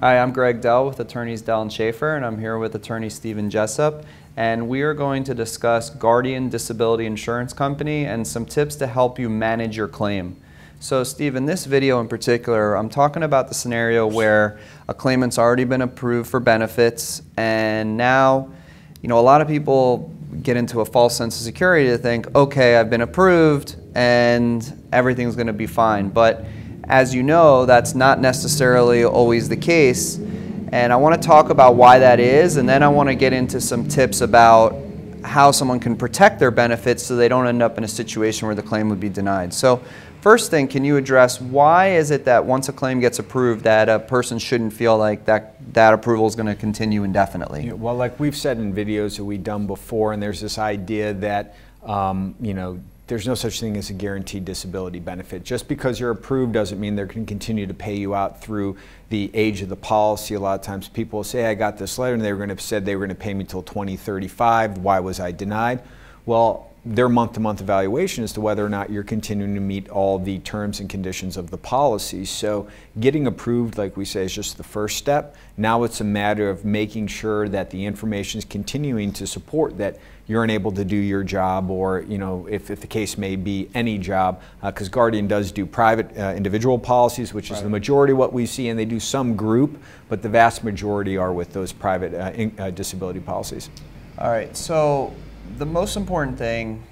Hi, I'm Greg Dell with attorneys Dell and Schaefer, and I'm here with attorney Stephen Jessup, and we are going to discuss Guardian Disability Insurance Company and some tips to help you manage your claim. So Steve, in this video in particular, I'm talking about the scenario where a claimant's already been approved for benefits, and now, you know, a lot of people get into a false sense of security to think, okay, I've been approved, and everything's going to be fine, but as you know, that's not necessarily always the case. And I want to talk about why that is, and then I want to get into some tips about how someone can protect their benefits so they don't end up in a situation where the claim would be denied. So first thing, can you address why is it that once a claim gets approved that a person shouldn't feel like that, that approval is going to continue indefinitely? Yeah, well, like we've said in videos that we've done before, and there's this idea that, um, you know, there's no such thing as a guaranteed disability benefit. Just because you're approved doesn't mean they're going to continue to pay you out through the age of the policy. A lot of times people say, I got this letter and they were going to have said they were going to pay me until 2035. Why was I denied? Well, their month-to-month evaluation as to whether or not you're continuing to meet all the terms and conditions of the policy. So getting approved, like we say, is just the first step. Now it's a matter of making sure that the information is continuing to support that you're unable to do your job or, you know, if, if the case may be, any job, because uh, Guardian does do private uh, individual policies, which right. is the majority of what we see, and they do some group, but the vast majority are with those private uh, in, uh, disability policies. All right, so the most important thing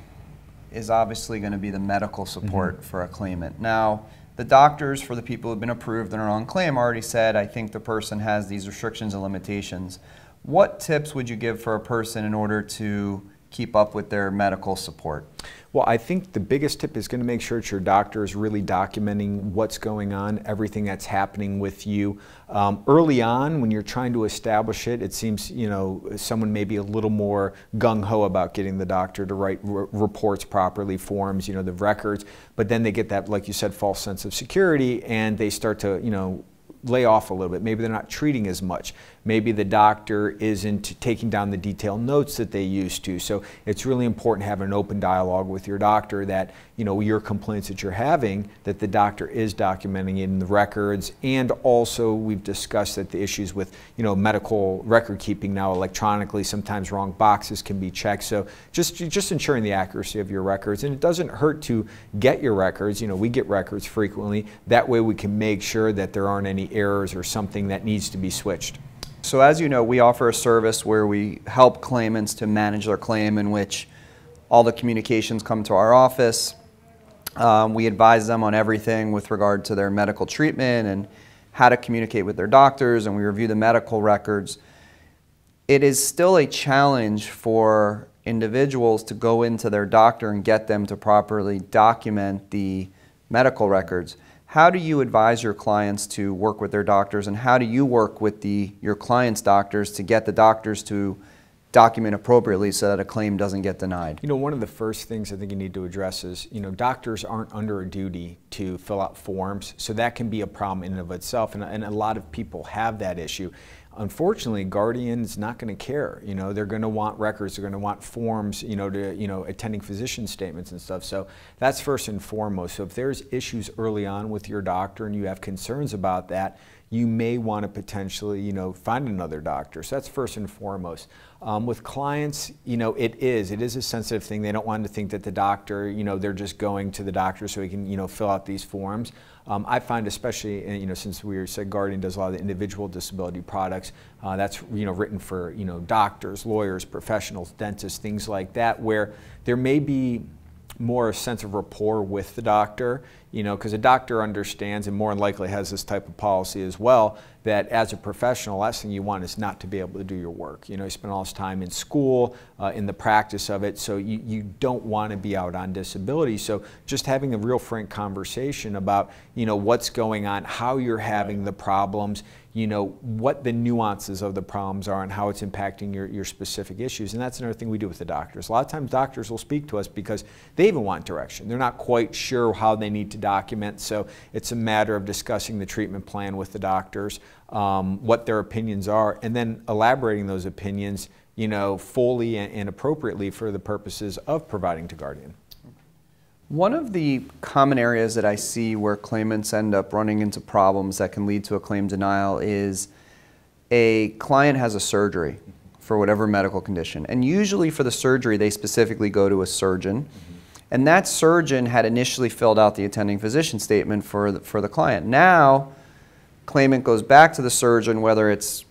is obviously going to be the medical mm-hmm. support mm -hmm. for a claimant. Now, the doctors for the people who've been approved and are on claim already said, I think the person has these restrictions and limitations. What tips would you give for a person in order to keep up with their medical support? Well, I think the biggest tip is going to make sure that your doctor is really documenting what's going on, everything that's happening with you. Um, early on, when you're trying to establish it, it seems you know someone may be a little more gung ho about getting the doctor to write reports properly, forms, you know, the records. But then they get that, like you said, false sense of security, and they start to you know lay off a little bit. Maybe they're not treating as much. Maybe the doctor isn't taking down the detailed notes that they used to. So it's really important to have an open dialogue with your doctor that, you know, your complaints that you're having, that the doctor is documenting in the records. And also we've discussed that the issues with, you know, medical record keeping now electronically, sometimes wrong boxes can be checked. So just, just ensuring the accuracy of your records. And it doesn't hurt to get your records. You know, we get records frequently. That way we can make sure that there aren't any errors or something that needs to be switched. So as you know, we offer a service where we help claimants to manage their claim in which all the communications come to our office. Um, we advise them on everything with regard to their medical treatment and how to communicate with their doctors, and we review the medical records. It is still a challenge for individuals to go into their doctor and get them to properly document the medical records. How do you advise your clients to work with their doctors, and how do you work with the, your clients' doctors to get the doctors to document appropriately so that a claim doesn't get denied? You know, one of the first things I think you need to address is, you know, doctors aren't under a duty to fill out forms, so that can be a problem in and of itself, and, and a lot of people have that issue unfortunately, Guardian's not going to care. You know, they're going to want records, they're going to want forms, you know, to, you know, attending physician statements and stuff. So that's first and foremost. So if there's issues early on with your doctor and you have concerns about that, you may want to potentially, you know, find another doctor. So that's first and foremost. Um, with clients, you know, it is. It is a sensitive thing. They don't want to think that the doctor, you know, they're just going to the doctor so he can, you know, fill out these forms. Um, I find especially, uh, you know, since we said Guardian does a lot of the individual disability products, uh, that's, you know, written for, you know, doctors, lawyers, professionals, dentists, things like that, where there may be more a sense of rapport with the doctor you know, because a doctor understands and more than likely has this type of policy as well, that as a professional, last thing you want is not to be able to do your work. You know, you spend all this time in school, uh, in the practice of it, so you, you don't want to be out on disability. So just having a real frank conversation about, you know, what's going on, how you're having the problems, you know, what the nuances of the problems are and how it's impacting your, your specific issues. And that's another thing we do with the doctors. A lot of times doctors will speak to us because they even want direction. They're not quite sure how they need to document. So it's a matter of discussing the treatment plan with the doctors, um, what their opinions are, and then elaborating those opinions, you know, fully and appropriately for the purposes of providing to Guardian. One of the common areas that I see where claimants end up running into problems that can lead to a claim denial is a client has a surgery for whatever medical condition. And usually for the surgery, they specifically go to a surgeon. Mm -hmm. And that surgeon had initially filled out the attending physician statement for the, for the client. Now, claimant goes back to the surgeon, whether it's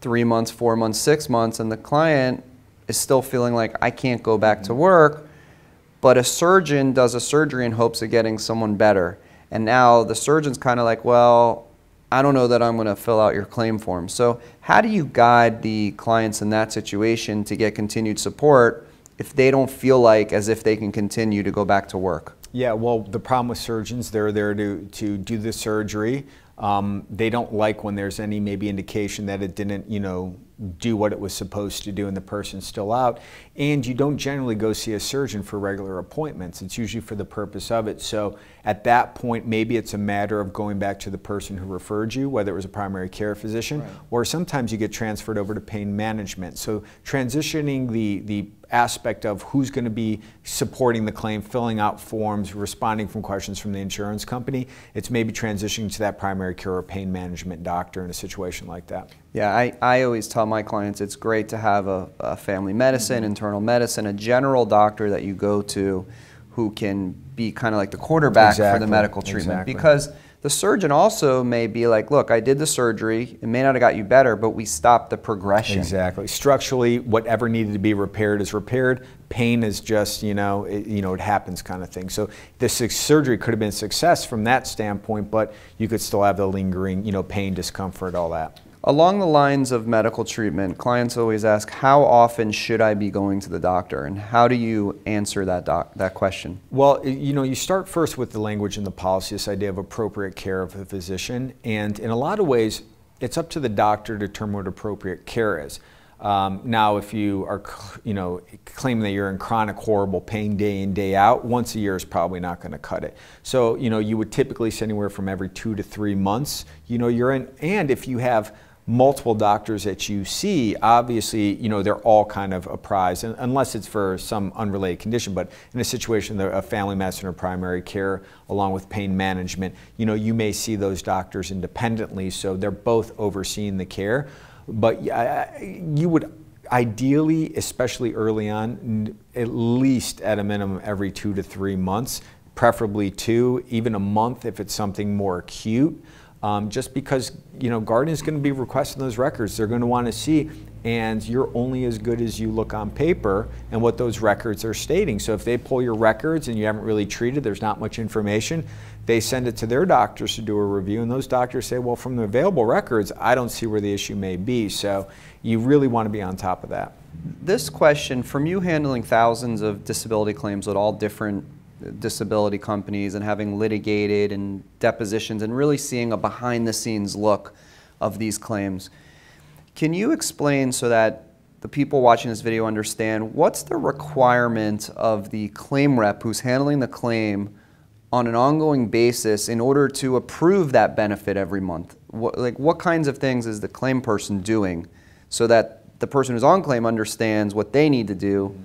three months, four months, six months, and the client is still feeling like, I can't go back to work. But a surgeon does a surgery in hopes of getting someone better. And now the surgeon's kind of like, well, I don't know that I'm going to fill out your claim form. So, how do you guide the clients in that situation to get continued support if they don't feel like as if they can continue to go back to work? Yeah, well, the problem with surgeons, they're there to, to do the surgery. Um, they don't like when there's any maybe indication that it didn't, you know, do what it was supposed to do and the person's still out. And you don't generally go see a surgeon for regular appointments. It's usually for the purpose of it. So at that point, maybe it's a matter of going back to the person who referred you, whether it was a primary care physician, right. or sometimes you get transferred over to pain management. So transitioning the, the aspect of who's going to be supporting the claim, filling out forms, responding from questions from the insurance company. It's maybe transitioning to that primary care or pain management doctor in a situation like that. Yeah, I, I always tell my clients it's great to have a, a family medicine, mm -hmm. internal medicine, a general doctor that you go to who can be kind of like the quarterback exactly. for the medical treatment exactly. because the surgeon also may be like, look, I did the surgery. It may not have got you better, but we stopped the progression. Exactly. Structurally, whatever needed to be repaired is repaired. Pain is just, you know, it, you know, it happens kind of thing. So this surgery could have been a success from that standpoint, but you could still have the lingering, you know, pain, discomfort, all that. Along the lines of medical treatment, clients always ask, how often should I be going to the doctor? And how do you answer that, doc, that question? Well, you know, you start first with the language and the policy, this idea of appropriate care of the physician. And in a lot of ways, it's up to the doctor to determine what appropriate care is. Um, now, if you are, you know, claiming that you're in chronic horrible pain day in day out, once a year is probably not going to cut it. So, you know, you would typically say anywhere from every two to three months. You know, you're in, and if you have multiple doctors that you see, obviously, you know, they're all kind of apprised, unless it's for some unrelated condition. But in a situation, a family medicine or primary care, along with pain management, you know, you may see those doctors independently, so they're both overseeing the care. But you would ideally, especially early on, at least at a minimum every two to three months, preferably two, even a month if it's something more acute. Um, just because you know Garden is going to be requesting those records, they're going to want to see, and you're only as good as you look on paper and what those records are stating. So if they pull your records and you haven't really treated, there's not much information. They send it to their doctors to do a review, and those doctors say, well, from the available records, I don't see where the issue may be. So you really want to be on top of that. This question, from you handling thousands of disability claims with all different disability companies and having litigated and depositions and really seeing a behind the scenes look of these claims. Can you explain so that the people watching this video understand what's the requirement of the claim rep who's handling the claim on an ongoing basis in order to approve that benefit every month? What, like what kinds of things is the claim person doing so that the person who's on claim understands what they need to do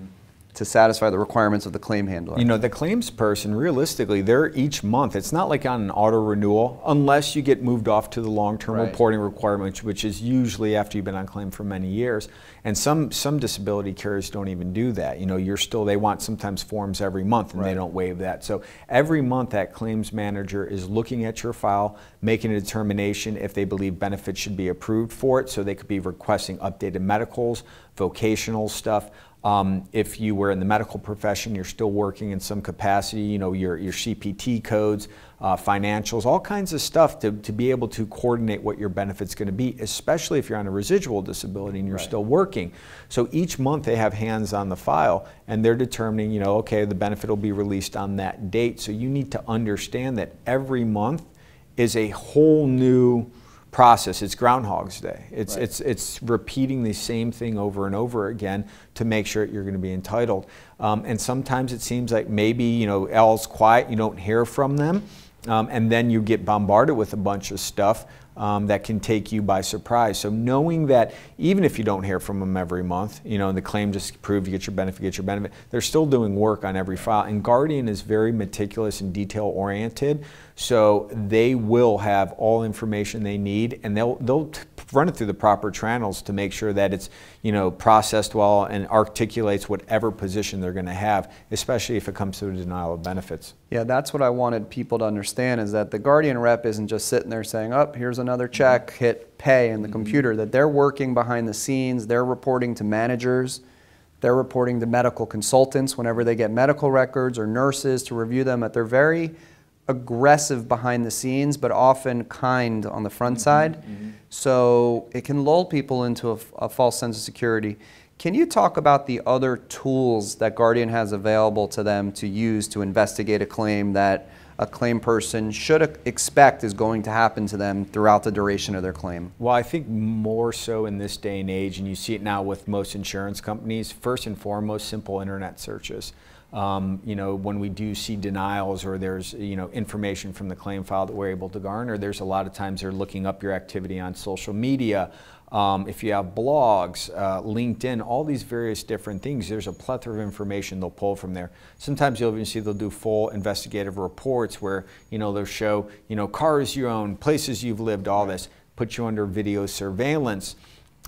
to satisfy the requirements of the claim handler. You know, the claims person, realistically, they're each month. It's not like on an auto renewal, unless you get moved off to the long-term right. reporting requirements, which is usually after you've been on claim for many years. And some some disability carriers don't even do that. You know, you're still they want sometimes forms every month, and right. they don't waive that. So every month, that claims manager is looking at your file, making a determination if they believe benefits should be approved for it. So they could be requesting updated medicals, vocational stuff um, if you were in the medical profession, you're still working in some capacity, you know, your, your CPT codes, uh, financials, all kinds of stuff to, to be able to coordinate what your benefit's going to be, especially if you're on a residual disability and you're right. still working. So each month they have hands on the file and they're determining, you know, okay, the benefit will be released on that date. So you need to understand that every month is a whole new process. It's Groundhog's Day. It's, right. it's, it's repeating the same thing over and over again to make sure you're going to be entitled. Um, and sometimes it seems like maybe, you know, L's quiet, you don't hear from them, um, and then you get bombarded with a bunch of stuff um, that can take you by surprise. So knowing that even if you don't hear from them every month, you know, and the claim just approved, you get your benefit, get your benefit, they're still doing work on every file. And Guardian is very meticulous and detail oriented. So they will have all information they need and they'll, they'll run it through the proper channels to make sure that it's, you know, processed well and articulates whatever position they're going to have, especially if it comes to denial of benefits. Yeah, that's what I wanted people to understand is that the Guardian rep isn't just sitting there saying, oh, here's another check, hit pay in the mm-hmm. computer, that they're working behind the scenes, they're reporting to managers, they're reporting to medical consultants whenever they get medical records or nurses to review them at their very aggressive behind the scenes, but often kind on the front mm -hmm, side. Mm -hmm. So it can lull people into a, a, false sense of security. Can you talk about the other tools that Guardian has available to them to use to investigate a claim that a claim person should expect is going to happen to them throughout the duration of their claim? Well, I think more so in this day and age, and you see it now with most insurance companies, first and foremost, simple internet searches. Um, you know, when we do see denials or there's, you know, information from the claim file that we're able to garner, there's a lot of times they're looking up your activity on social media. Um, if you have blogs, uh, LinkedIn, all these various different things, there's a plethora of information they'll pull from there. Sometimes you'll even see they'll do full investigative reports where, you know, they'll show, you know, cars you own, places you've lived, all this, put you under video surveillance.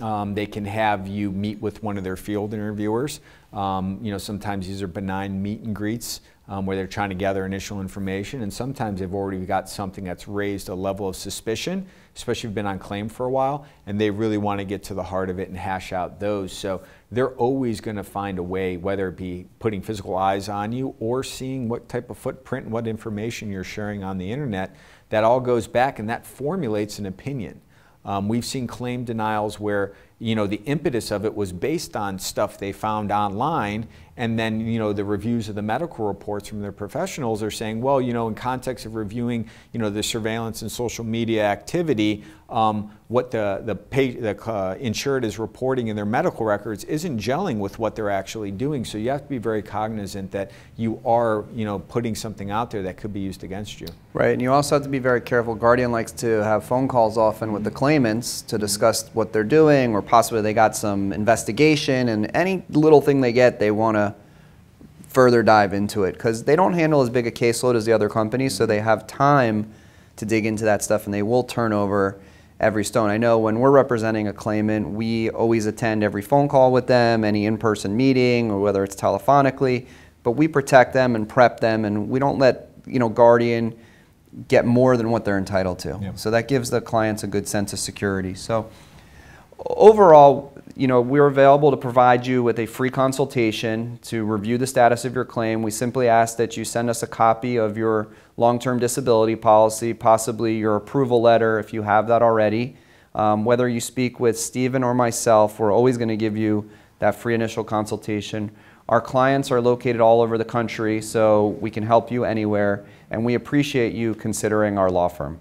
Um, they can have you meet with one of their field interviewers. Um, you know, sometimes these are benign meet and greets um, where they're trying to gather initial information, and sometimes they've already got something that's raised a level of suspicion, especially if you've been on claim for a while, and they really want to get to the heart of it and hash out those. So they're always going to find a way, whether it be putting physical eyes on you or seeing what type of footprint and what information you're sharing on the internet, that all goes back and that formulates an opinion. Um, we've seen claim denials where you know the impetus of it was based on stuff they found online and then, you know, the reviews of the medical reports from their professionals are saying, well, you know, in context of reviewing, you know, the surveillance and social media activity, um, what the, the, pay, the uh, insured is reporting in their medical records isn't gelling with what they're actually doing. So you have to be very cognizant that you are, you know, putting something out there that could be used against you. Right, and you also have to be very careful. Guardian likes to have phone calls often with the mm-hmm. claimants to mm-hmm. discuss what they're doing or possibly they got some investigation and any little thing they get they want to further dive into it because they don't handle as big a caseload as the other companies, so they have time to dig into that stuff and they will turn over every stone. I know when we're representing a claimant, we always attend every phone call with them, any in person meeting, or whether it's telephonically, but we protect them and prep them and we don't let, you know, Guardian get more than what they're entitled to. Yeah. So that gives the clients a good sense of security. So overall, you know, we're available to provide you with a free consultation to review the status of your claim. We simply ask that you send us a copy of your long-term disability policy, possibly your approval letter if you have that already. Um, whether you speak with Stephen or myself, we're always going to give you that free initial consultation. Our clients are located all over the country, so we can help you anywhere, and we appreciate you considering our law firm.